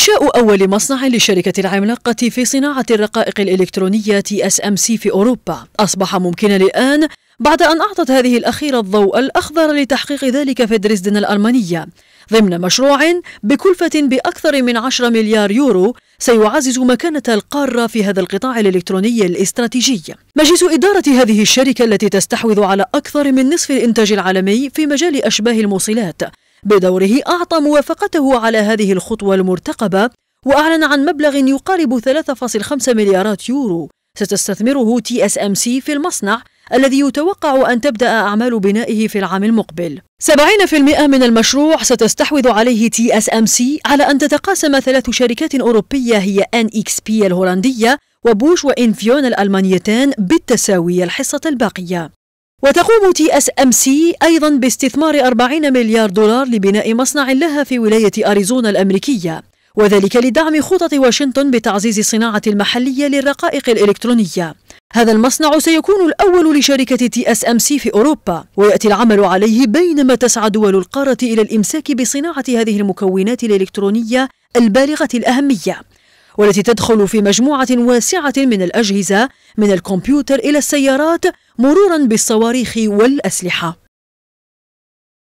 إنشاء أول مصنع للشركة العملاقة في صناعة الرقائق الإلكترونية تي اس ام سي في أوروبا أصبح ممكنا الآن بعد أن أعطت هذه الأخيرة الضوء الأخضر لتحقيق ذلك في دريسدن الألمانية ضمن مشروع بكلفة بأكثر من 10 مليار يورو سيعزز مكانة القارة في هذا القطاع الإلكتروني الاستراتيجي. مجلس إدارة هذه الشركة التي تستحوذ على أكثر من نصف الإنتاج العالمي في مجال أشباه الموصلات بدوره أعطى موافقته على هذه الخطوة المرتقبة وأعلن عن مبلغ يقارب 3.5 مليارات يورو ستستثمره تي اس ام سي في المصنع الذي يتوقع أن تبدأ أعمال بنائه في العام المقبل 70% من المشروع ستستحوذ عليه تي اس ام سي على أن تتقاسم ثلاث شركات أوروبية هي ان اكس بي الهولندية وبوش وإنفيون الألمانيتان بالتساوي الحصة الباقية وتقوم تي اس ام سي ايضا باستثمار 40 مليار دولار لبناء مصنع لها في ولايه اريزونا الامريكيه وذلك لدعم خطط واشنطن بتعزيز الصناعه المحليه للرقائق الالكترونيه هذا المصنع سيكون الأول لشركة تي اس ام سي في أوروبا ويأتي العمل عليه بينما تسعى دول القارة إلى الإمساك بصناعة هذه المكونات الإلكترونية البالغة الأهمية والتي تدخل في مجموعة واسعة من الأجهزة من الكمبيوتر إلى السيارات مرورا بالصواريخ والأسلحة